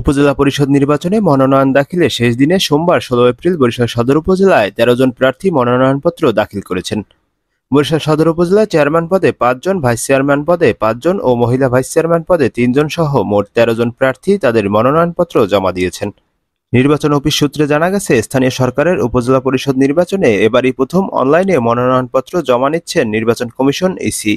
উপজেলা পরিষদ নির্বাচনে মনোনয়ন দাখিলে শেষ দিনে সোমবার ষোলো এপ্রিল বরিশাল সদর উপজেলায় তেরো জন প্রার্থী মনোনয়নপত্র দাখিল করেছেন বরিশাল সদর উপজেলায় চেয়ারম্যান পদে পাঁচজন ভাইস চেয়ারম্যান পদে পাঁচজন ও মহিলা ভাইস চেয়ারম্যান পদে তিনজন সহ মোট তেরো জন প্রার্থী তাদের মনোনয়নপত্র জমা দিয়েছেন নির্বাচন অফিস সূত্রে জানা গেছে স্থানীয় সরকারের উপজেলা পরিষদ নির্বাচনে এবারই প্রথম অনলাইনে মনোনয়নপত্র জমা নিচ্ছেন নির্বাচন কমিশন ইসি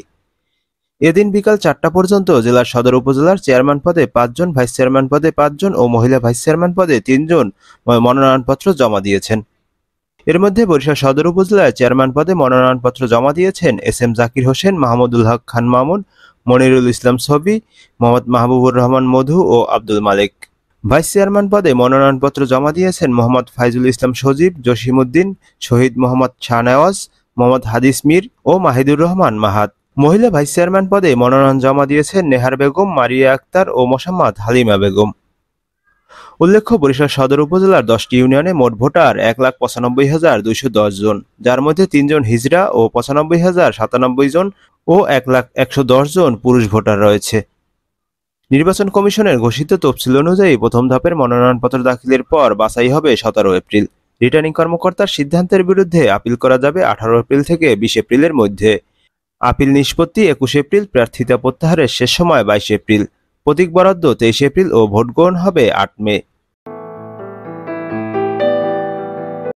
এদিন বিকাল চারটা পর্যন্ত জেলার সদর উপজেলার চেয়ারম্যান পদে পাঁচজন ভাইস চেয়ারম্যান পদে পাঁচজন ও মহিলা ভাইস চেয়ারম্যান পদে তিনজন মনোনয়নপত্র জমা দিয়েছেন এর মধ্যে বরিশাল সদর উপজেলার চেয়ারম্যান পদে মনোনয়নপত্র জমা দিয়েছেন এস এম জাকির হোসেন মাহমুদুল হক খান মামুন মনিরুল ইসলাম ছবি মোহাম্মদ মাহবুবুর রহমান মধু ও আব্দুল মালিক ভাইস চেয়ারম্যান পদে মনোনয়নপত্র জমা দিয়েছেন মোহাম্মদ ফাইজুল ইসলাম সজীব জসিমুদ্দিন শহীদ মোহাম্মদ শাহনওয়াজ মোহাম্মদ হাদিস মির ও মাহিদুর রহমান মাহাত মহিলা ভাইস চেয়ারম্যান পদে মনোনয়ন জমা দিয়েছেন নেহার বেগম মারিয়া আক্তার ও মোসাম্মদ হালিমা বেগম উল্লেখ্য বরিশাল সদর উপজেলার দশটি ইউনিয়নে মোট ভোটার এক লাখ পঁচানব্বই হাজার দুইশো দশ জন যার মধ্যে তিনজন হিজড়া ও পঁচানব্বই হাজার সাতানব্বই জন ও এক লাখ একশো দশ জন পুরুষ ভোটার রয়েছে নির্বাচন কমিশনের ঘোষিত তফসিল অনুযায়ী প্রথম ধাপের মনোনয়নপত্র দাখিলের পর বাছাই হবে সতেরো এপ্রিল রিটার্নিং কর্মকর্তার সিদ্ধান্তের বিরুদ্ধে আপিল করা যাবে আঠারো এপ্রিল থেকে বিশ এপ্রিলের মধ্যে আপিল নিষ্পত্তি একুশ এপ্রিল প্রার্থিতা প্রত্যাহারের শেষ সময় বাইশ এপ্রিল প্রতীক বরাদ্দ তেইশ এপ্রিল ও ভোট গ্রহণ হবে আট মে